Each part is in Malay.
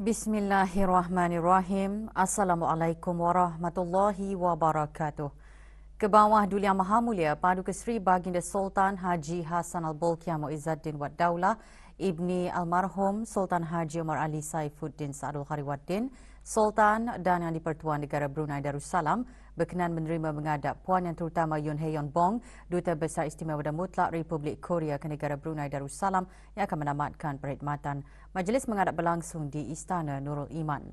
Bismillahirrahmanirrahim. Assalamualaikum warahmatullahi wabarakatuh. Ke bawah Yang Maha Mulia, Paduka Seri Baginda Sultan Haji Hassan Al-Bolkiah Mu'izzaddin Wad Daulah, Ibni Almarhum Sultan Haji Umar Ali Saifuddin Sa'adul Khariwaddin, Sultan dan Yang dipertuan Negara Brunei Darussalam berkenan menerima mengadap puan yang terutama Yun Hyeon Bong, Duta Besar Istimewa dan Mutlak Republik Korea ke Negara Brunei Darussalam yang akan menamatkan perkhidmatan. Majlis mengadap berlangsung di Istana Nurul Iman.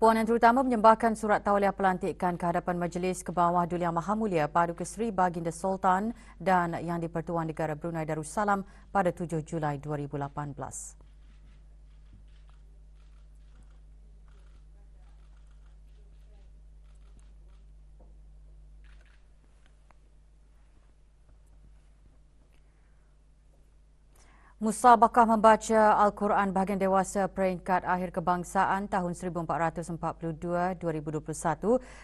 Puan Yang Terutama menyembahkan surat tauliah pelantikan ke hadapan majlis ke bawah Duli Yang Maha Mulia Paduka Seri Baginda Sultan dan Yang dipertuan Negara Brunei Darussalam pada 7 Julai 2018. Musabakah membaca Al-Quran bahagian dewasa peringkat akhir kebangsaan tahun 1442-2021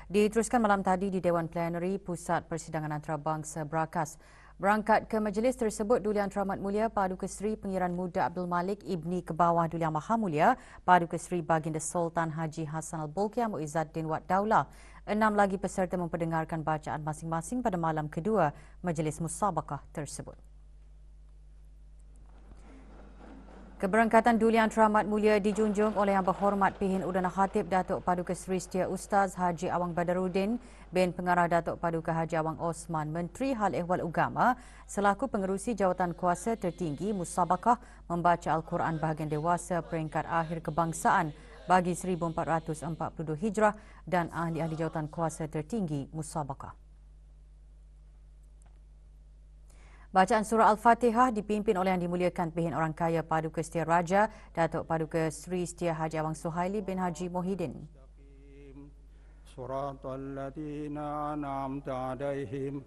diteruskan malam tadi di Dewan Plenary Pusat Persidangan Antarabangsa Berakas. Berangkat ke majlis tersebut, Duli Teramat Mulia Paduka Seri Pengiran Muda Abdul Malik Ibni Kebawah Duli Maha Mulia Paduka Seri Baginda Sultan Haji Hassan Al-Bulkiah Muizzaddin Wat Daulah. Enam lagi peserta memperdengarkan bacaan masing-masing pada malam kedua majlis musabakah tersebut. Keberangkatan Duli Teramat Mulia dijunjung oleh Yang Berhormat Pihin Udana Khatib Datuk Paduka Seri Setia Ustaz Haji Awang Badarudin bin Pengarah Datuk Paduka Haji Awang Osman Menteri Hal Ehwal Ugama selaku pengerusi jawatan kuasa tertinggi Musabakah membaca Al-Quran bahagian dewasa peringkat akhir kebangsaan bagi 1442 Hijrah dan ahli-ahli jawatan kuasa tertinggi Musabakah. Bacaan surah Al-Fatihah dipimpin oleh yang dimuliakan pihin orang kaya Paduka Setia Raja, Datuk Paduka Sri Setia Haji Awang Suhaili bin Haji Mohidin. Surat al-latina anamta adaihim,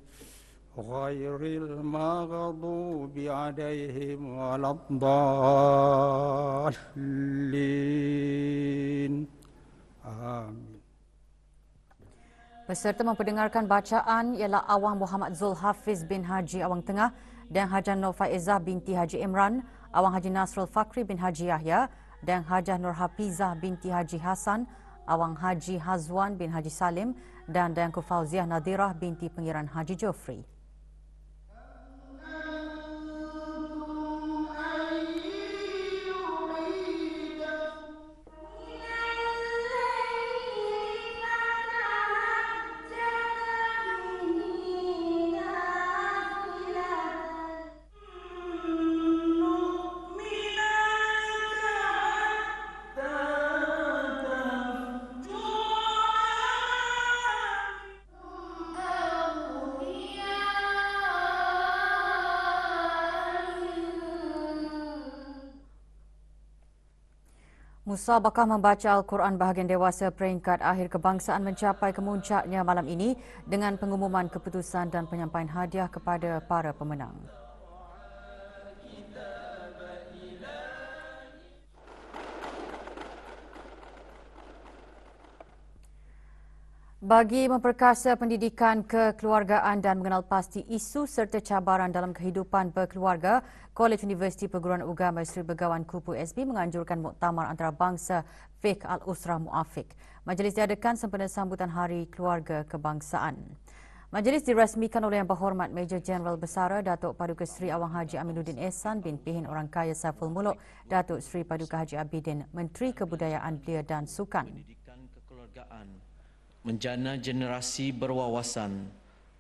ghairil maghdubi adaihim waladdallin. Peserta memperdengarkan bacaan ialah Awang Muhammad Zul Hafiz bin Haji Awang Tengah dan Hajah Nur Faizah binti Haji Imran, Awang Haji Nasrul Fakri bin Haji Yahya dan Hajah Nur Hafizah binti Haji Hasan, Awang Haji Hazwan bin Haji Salim dan Dayangku Fauziah Nadirah binti Pengiran Haji Jofri. Musabakah membaca Al-Quran bahagian dewasa peringkat akhir kebangsaan mencapai kemuncaknya malam ini dengan pengumuman keputusan dan penyampaian hadiah kepada para pemenang. Bagi memperkasa pendidikan kekeluargaan dan mengenal pasti isu serta cabaran dalam kehidupan berkeluarga, Kolej Universiti Perguruan Agama Sri Begawan Kupu SB menganjurkan muktamar antarabangsa Fiqh Al-Usra Muafiq. Majlis diadakan sempena sambutan Hari Keluarga Kebangsaan. Majlis dirasmikan oleh Yang Berhormat Major General Besara Datuk Paduka Seri Awang Haji Aminuddin Ehsan bin Pihin Orang Kaya Saiful Muluk Datuk Seri Paduka Haji Abidin Menteri Kebudayaan Belia dan Sukan menjana generasi berwawasan,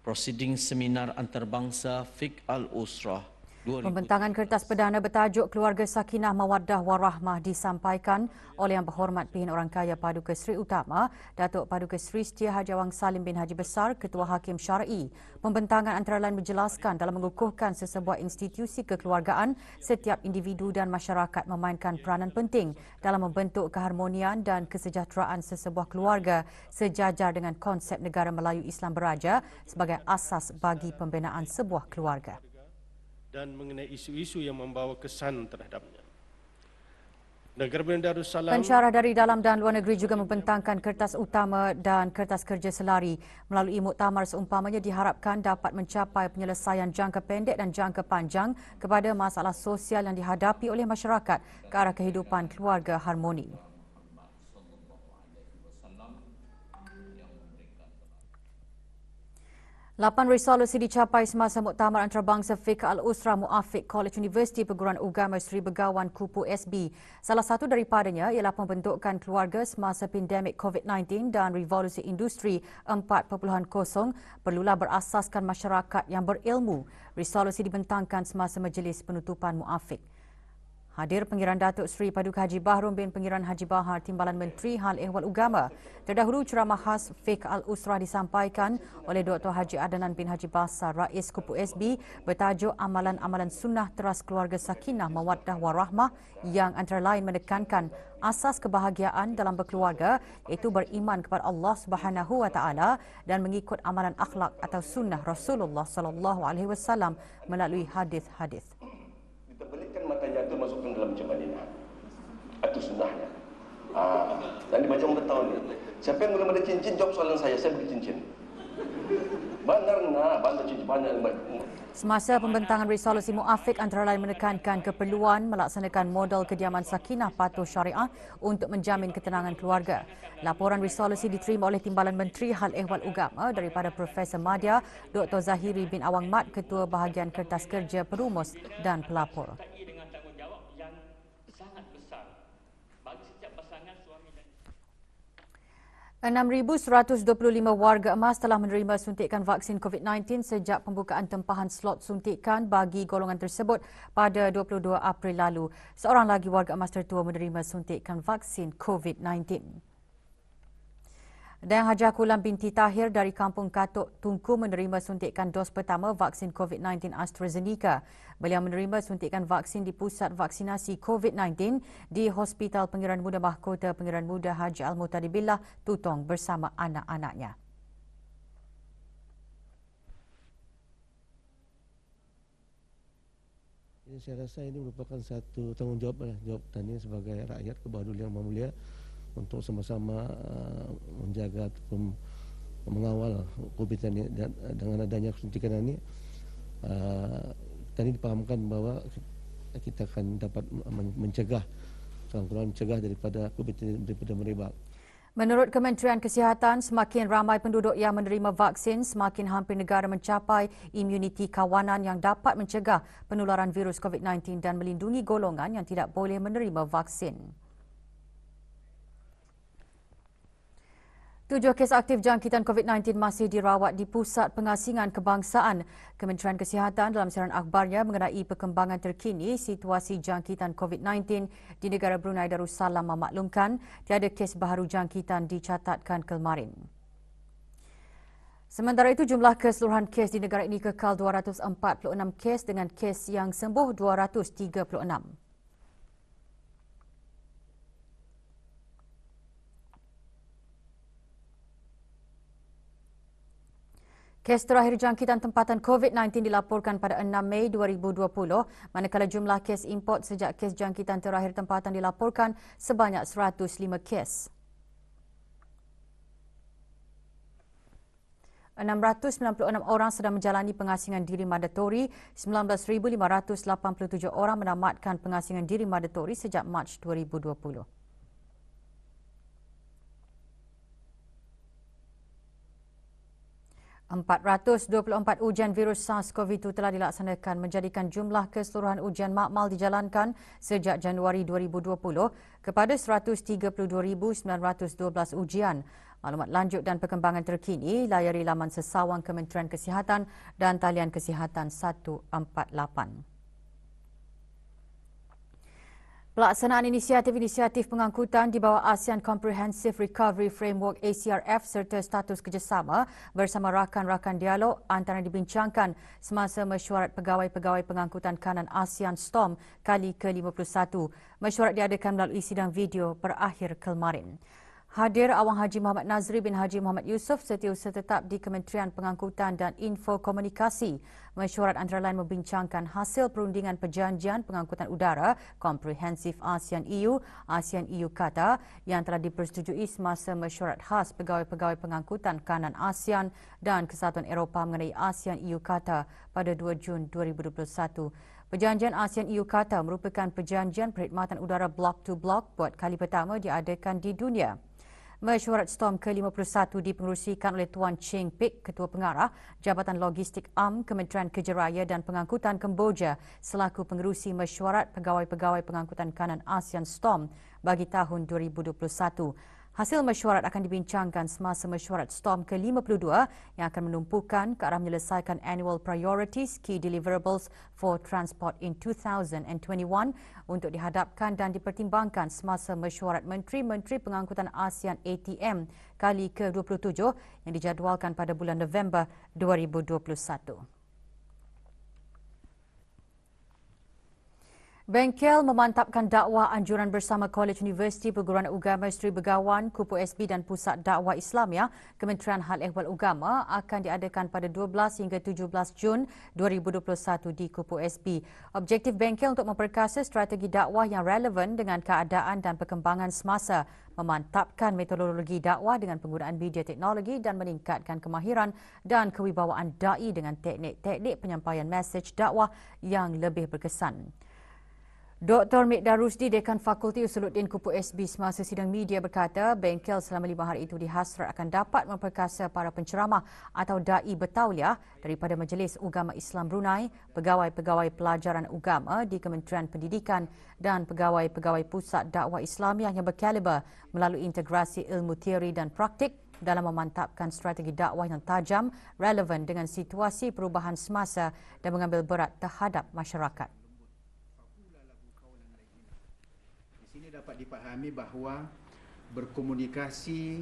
prosiding seminar antarbangsa Fiqh Al-Usrah 2019. Pembentangan kertas perdana bertajuk Keluarga Sakinah Mawaddah Warahmah disampaikan oleh Yang Berhormat Pihin Orang Kaya Paduka Seri Utama, Datuk Paduka Seri Setia Haji Awang Salim bin Haji Besar, Ketua Hakim Syari. Pembentangan antara lain menjelaskan dalam mengukuhkan sesebuah institusi kekeluargaan, setiap individu dan masyarakat memainkan peranan penting dalam membentuk keharmonian dan kesejahteraan sesebuah keluarga sejajar dengan konsep negara Melayu Islam Beraja sebagai asas bagi pembinaan sebuah keluarga dan mengenai isu-isu yang membawa kesan terhadapnya. Negeri dari dalam dan luar negeri juga membentangkan kertas utama dan kertas kerja selari melalui muktamar seumpamanya diharapkan dapat mencapai penyelesaian jangka pendek dan jangka panjang kepada masalah sosial yang dihadapi oleh masyarakat ke arah kehidupan keluarga harmoni. Lapan resolusi dicapai semasa Muktamar Antarabangsa Fiqh Al-Usra Muafiq College University Perguruan Ugama Sri Begawan Kupu SB. Salah satu daripadanya ialah pembentukan keluarga semasa pandemik COVID-19 dan revolusi industri 4.0 perlulah berasaskan masyarakat yang berilmu. Resolusi dibentangkan semasa majlis penutupan Muafiq hadir Pengiran Datuk Seri Paduka Haji Bahrum bin Pengiran Haji Bahar Timbalan Menteri Hal Ehwal Ugama. Terdahulu ceramah khas Fiqh Al-Usra disampaikan oleh Dr. Haji Adnan bin Haji Basar, Rais Kupu SB bertajuk Amalan-Amalan Sunnah Teras Keluarga Sakinah Mawaddah Warahmah yang antara lain menekankan asas kebahagiaan dalam berkeluarga iaitu beriman kepada Allah Subhanahu Wa Taala dan mengikut amalan akhlak atau sunnah Rasulullah Sallallahu Alaihi Wasallam melalui hadis-hadis. Ha, ah, dan di macam betul ni. Siapa yang belum ada cincin, jawab soalan saya. Saya beri cincin. Banyak nak, banyak cincin, banyak. Semasa pembentangan resolusi muafik antara lain menekankan keperluan melaksanakan modal kediaman sakinah patuh syariah untuk menjamin ketenangan keluarga. Laporan resolusi diterima oleh Timbalan Menteri Hal Ehwal Ugama daripada Profesor Madya Dr. Zahiri bin Awang Mat, Ketua Bahagian Kertas Kerja Perumus dan Pelapor. 6,125 warga emas telah menerima suntikan vaksin COVID-19 sejak pembukaan tempahan slot suntikan bagi golongan tersebut pada 22 April lalu. Seorang lagi warga emas tertua menerima suntikan vaksin COVID-19. Dan Hajah Kulan binti Tahir dari Kampung Katok Tungku menerima suntikan dos pertama vaksin COVID-19 AstraZeneca. Beliau menerima suntikan vaksin di pusat vaksinasi COVID-19 di Hospital Pengiran Muda Mahkota Pengiran Muda Haji Al-Mutadibillah Tutong bersama anak-anaknya. Saya rasa ini merupakan satu tanggungjawab lah, jawab tanya sebagai rakyat kebadulian yang mulia untuk sama-sama uh, menjaga ataupun mengawal COVID 19 uh, dengan adanya suntikan ini uh, tadi dipahamkan bahawa kita akan dapat mencegah kurang-kurang mencegah daripada COVID 19 daripada merebak. Menurut Kementerian Kesihatan, semakin ramai penduduk yang menerima vaksin, semakin hampir negara mencapai imuniti kawanan yang dapat mencegah penularan virus COVID-19 dan melindungi golongan yang tidak boleh menerima vaksin. Tujuh kes aktif jangkitan COVID-19 masih dirawat di Pusat Pengasingan Kebangsaan. Kementerian Kesihatan dalam siaran akhbarnya mengenai perkembangan terkini situasi jangkitan COVID-19 di negara Brunei Darussalam memaklumkan tiada kes baru jangkitan dicatatkan kemarin. Sementara itu, jumlah keseluruhan kes di negara ini kekal 246 kes dengan kes yang sembuh 236. Kes terakhir jangkitan tempatan COVID-19 dilaporkan pada 6 Mei 2020, manakala jumlah kes import sejak kes jangkitan terakhir tempatan dilaporkan sebanyak 105 kes. 696 orang sedang menjalani pengasingan diri mandatori, 19,587 orang menamatkan pengasingan diri mandatori sejak Mac 2020. 424 ujian virus SARS-CoV-2 telah dilaksanakan menjadikan jumlah keseluruhan ujian makmal dijalankan sejak Januari 2020 kepada 132,912 ujian. Maklumat lanjut dan perkembangan terkini layari laman sesawang Kementerian Kesihatan dan talian kesihatan 148. Pelaksanaan inisiatif-inisiatif pengangkutan di bawah ASEAN Comprehensive Recovery Framework ACRF serta status kerjasama bersama rakan-rakan dialog antara dibincangkan semasa mesyuarat pegawai-pegawai pengangkutan kanan ASEAN STOM kali ke-51. Mesyuarat diadakan melalui sidang video berakhir kemarin. Hadir Awang Haji Muhammad Nazri bin Haji Muhammad Yusof setiausaha tetap di Kementerian Pengangkutan dan Infokomunikasi. Mesyuarat antara lain membincangkan hasil perundingan perjanjian pengangkutan udara komprehensif ASEAN EU, ASEAN EU kata yang telah dipersetujui semasa mesyuarat khas pegawai-pegawai pengangkutan kanan ASEAN dan Kesatuan Eropah mengenai ASEAN EU kata pada 2 Jun 2021. Perjanjian ASEAN EU Qatar merupakan perjanjian perkhidmatan udara block to block buat kali pertama diadakan di dunia. Mesyuarat Storm ke-51 dipengerusikan oleh Tuan Ching Pik, Ketua Pengarah Jabatan Logistik AM Kementerian Kejeraya dan Pengangkutan Kemboja selaku pengerusi mesyuarat pegawai-pegawai pengangkutan kanan ASEAN Storm bagi tahun 2021. Hasil mesyuarat akan dibincangkan semasa mesyuarat STORM ke-52 yang akan menumpukan ke arah menyelesaikan annual priorities key deliverables for transport in 2021 untuk dihadapkan dan dipertimbangkan semasa mesyuarat menteri-menteri pengangkutan ASEAN ATM kali ke-27 yang dijadualkan pada bulan November 2021. Bengkel memantapkan dakwah anjuran bersama Kolej Universiti Perguruan Agama Sri Begawan, Kupu SB dan Pusat Dakwah Islam ya, Kementerian Hal Ehwal Ugama akan diadakan pada 12 hingga 17 Jun 2021 di Kupu SB. Objektif Bengkel untuk memperkasa strategi dakwah yang relevan dengan keadaan dan perkembangan semasa, memantapkan metodologi dakwah dengan penggunaan media teknologi dan meningkatkan kemahiran dan kewibawaan dai dengan teknik-teknik penyampaian mesej dakwah yang lebih berkesan. Dr. Mik Rusdi, Dekan Fakulti Usuluddin Kupu SB semasa sidang media berkata bengkel selama lima hari itu dihasrat akan dapat memperkasa para penceramah atau da'i bertauliah daripada Majlis Ugama Islam Brunei, pegawai-pegawai pelajaran ugama di Kementerian Pendidikan dan pegawai-pegawai pusat dakwah Islam yang berkaliber melalui integrasi ilmu teori dan praktik dalam memantapkan strategi dakwah yang tajam, relevan dengan situasi perubahan semasa dan mengambil berat terhadap masyarakat. sini dapat dipahami bahawa berkomunikasi,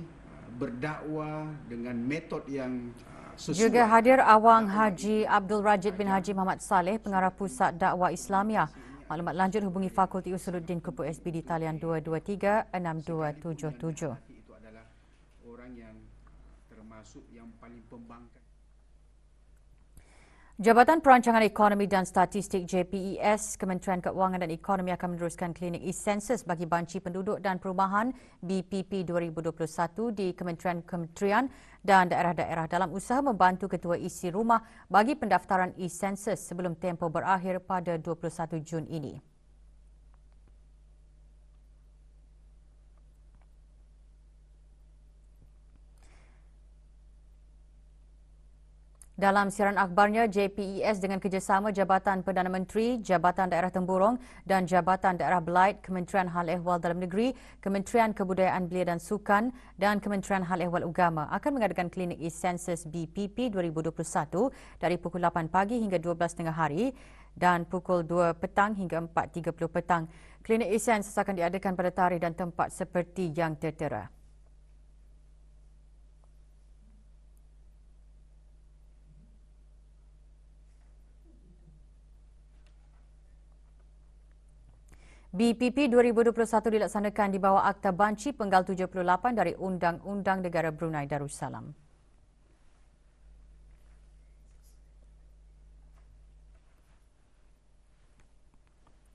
berdakwah dengan metod yang ah, sesuai. Juga hadir Awang Haji Abdul Rajid bin Haji Muhammad Saleh, Pengarah Pusat Dakwah Islamiah. Maklumat lanjut hubungi Fakulti Usuluddin Kupu SB talian 223-6277. Jabatan Perancangan Ekonomi dan Statistik JPES, Kementerian Keuangan dan Ekonomi akan meneruskan klinik e sensus bagi banci penduduk dan perumahan BPP 2021 di Kementerian-Kementerian dan daerah-daerah dalam usaha membantu ketua isi rumah bagi pendaftaran e sensus sebelum tempoh berakhir pada 21 Jun ini. Dalam siaran akhbarnya, JPES dengan kerjasama Jabatan Perdana Menteri, Jabatan Daerah Temburong dan Jabatan Daerah Belait Kementerian Hal Ehwal Dalam Negeri, Kementerian Kebudayaan Belia dan Sukan dan Kementerian Hal Ehwal Ugama akan mengadakan klinik e-census BPP 2021 dari pukul 8 pagi hingga 12.30 hari dan pukul 2 petang hingga 4.30 petang. Klinik e-census akan diadakan pada tarikh dan tempat seperti yang tertera. BPP 2021 dilaksanakan di bawah Akta Banci Penggal 78 dari Undang-Undang Negara Brunei Darussalam.